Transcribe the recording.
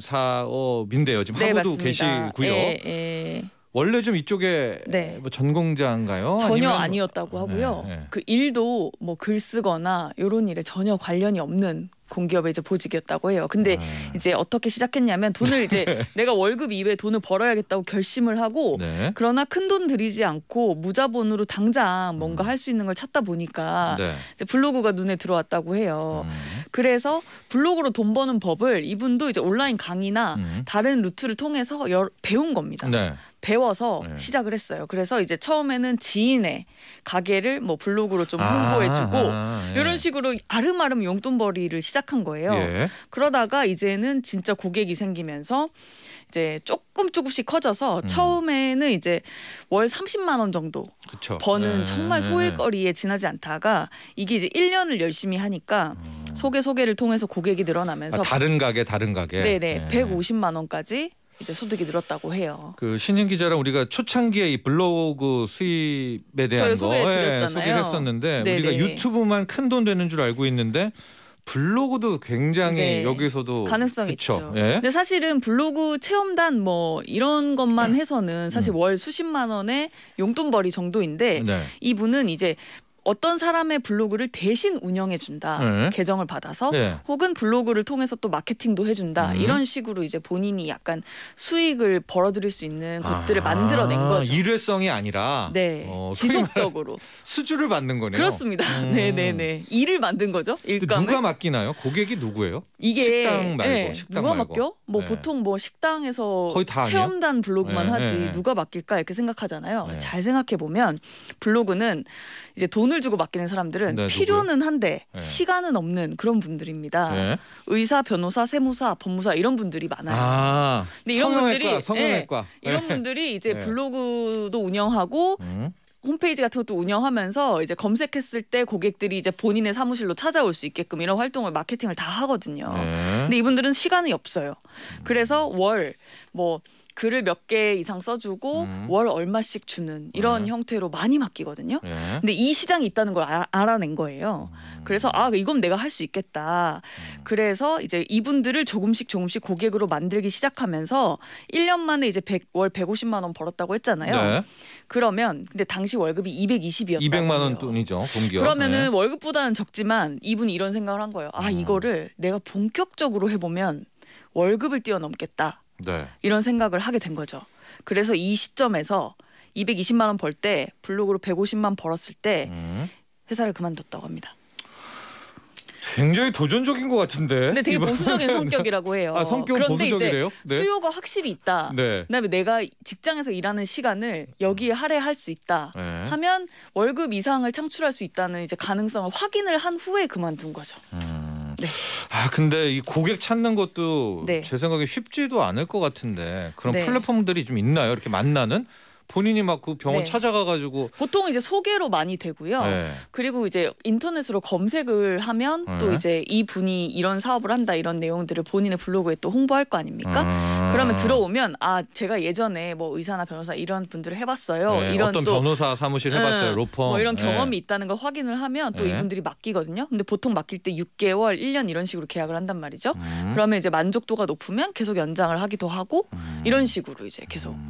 사업인데요. 지금 네, 하고도 맞습니다. 계시고요. 예, 예. 원래 좀 이쪽에 네. 뭐 전공자인가요? 전혀 아니면... 뭐 아니었다고 하고요. 네, 네. 그 일도 뭐 글 쓰거나 이런 일에 전혀 관련이 없는 공기업의 이제 보직이었다고 해요. 근데 아. 이제 어떻게 시작했냐면 돈을 이제 네. 내가 월급 이외에 돈을 벌어야겠다고 결심을 하고 네. 그러나 큰 돈 들이지 않고 무자본으로 당장 뭔가 음. 할수 있는 걸 찾다 보니까 네. 이제 블로그가 눈에 들어왔다고 해요. 음. 그래서 블로그로 돈 버는 법을 이분도 이제 온라인 강의나 음. 다른 루트를 통해서 여, 배운 겁니다. 네. 배워서 네. 시작을 했어요. 그래서 이제 처음에는 지인의 가게를 뭐 블로그로 좀 아, 홍보해주고 아, 아, 예. 이런 식으로 아름아름 용돈벌이를 시작한 거예요. 예. 그러다가 이제는 진짜 고객이 생기면서 이제 조금 조금씩 커져서 음. 처음에는 이제 월 30만 원 정도 그쵸. 버는 네. 정말 네, 네, 네. 소일거리에 지나지 않다가 이게 이제 1년을 열심히 하니까 음. 소개 소개를 통해서 고객이 늘어나면서 아, 다른 가게 다른 가게 네네 네. 150만 원까지 이제 소득이 늘었다고 해요. 그 신인 기자랑 우리가 초창기에 이 블로그 수입에 대한 거소개 예, 했었는데 네 우리가 유튜브만 큰 돈 되는 줄 알고 있는데 블로그도 굉장히 네. 여기서도 가능성이 그쵸? 있죠. 예? 근데 사실은 블로그 체험단 뭐 이런 것만 네. 해서는 사실 음. 월 수십만 원의 용돈벌이 정도인데 네. 이분은 이제 어떤 사람의 블로그를 대신 운영해 준다 네. 계정을 받아서 네. 혹은 블로그를 통해서 또 마케팅도 해준다 음. 이런 식으로 이제 본인이 약간 수익을 벌어들일 수 있는 것들을 아, 만들어낸 거죠 일회성이 아니라 네 어, 지속적으로 수주를 받는 거네요 그렇습니다 음. 네네네 일을 만든 거죠 일감을 누가 맡기나요 고객이 누구예요 이게 식당 말고 네. 식당 누가 말고. 맡겨 뭐 네. 보통 뭐 식당에서 체험단 아니에요? 블로그만 네, 하지 네, 누가 맡길까 이렇게 생각하잖아요 잘 생각해 보면 블로그는 이제 돈 돈을 주고 맡기는 사람들은 네, 필요는 한데 네. 시간은 없는 그런 분들입니다. 네. 의사, 변호사, 세무사, 법무사 이런 분들이 많아요. 아, 근데 이런 성형외과, 분들이 성형외과. 예, 이런 네. 분들이 이제 네. 블로그도 운영하고 음. 홈페이지 같은 것도 운영하면서 이제 검색했을 때 고객들이 이제 본인의 사무실로 찾아올 수 있게끔 이런 활동을 마케팅을 다 하거든요. 네. 근데 이분들은 시간이 없어요. 그래서 월뭐 글을 몇 개 이상 써주고 음. 월 얼마씩 주는 이런 네. 형태로 많이 맡기거든요. 예. 근데 이 시장이 있다는 걸 아, 알아낸 거예요. 음. 그래서 아 이건 내가 할 수 있겠다. 음. 그래서 이제 이분들을 조금씩 조금씩 고객으로 만들기 시작하면서 1년 만에 이제 100, 월 150만 원 벌었다고 했잖아요. 네. 그러면 근데 당시 월급이 2 2 0이었다요 200만 원 돈이죠. 공기업. 그러면은 네. 월급보다는 적지만 이분이 이런 생각을 한 거예요. 아 음. 이거를 내가 본격적으로 해보면 월급을 뛰어넘겠다. 네. 이런 생각을 하게 된 거죠. 그래서 이 시점에서 220만 원 벌 때 블로그로 150만 벌었을 때 음. 회사를 그만뒀다고 합니다. 굉장히 도전적인 것 같은데. 근데 되게 보수적인 성격이라고 해요. 아, 성격 그런데 보수적이래요? 이제 네. 수요가 확실히 있다. 네. 그다음에 내가 직장에서 일하는 시간을 여기에 음. 할애할 수 있다. 네. 하면 월급 이상을 창출할 수 있다는 이제 가능성을 확인을 한 후에 그만둔 거죠. 음. 네. 아 근데 이 고객 찾는 것도 네. 제 생각에 쉽지도 않을 것 같은데 그런 네. 플랫폼들이 좀 있나요? 이렇게 만나는? 본인이 막 그 병원 네. 찾아가가지고 보통 이제 소개로 많이 되고요. 네. 그리고 이제 인터넷으로 검색을 하면 네. 또 이제 이 분이 이런 사업을 한다 이런 내용들을 본인의 블로그에 또 홍보할 거 아닙니까? 음. 그러면 들어오면 아 제가 예전에 뭐 의사나 변호사 이런 분들을 해봤어요. 네, 이런 어떤 또, 변호사 사무실 네, 해봤어요. 로펌 뭐 이런 네. 경험이 있다는 걸 확인을 하면 또 이분들이 맡기거든요. 근데 보통 맡길 때 6개월, 1년 이런 식으로 계약을 한단 말이죠. 음. 그러면 이제 만족도가 높으면 계속 연장을 하기도 하고 음. 이런 식으로 이제 계속. 음.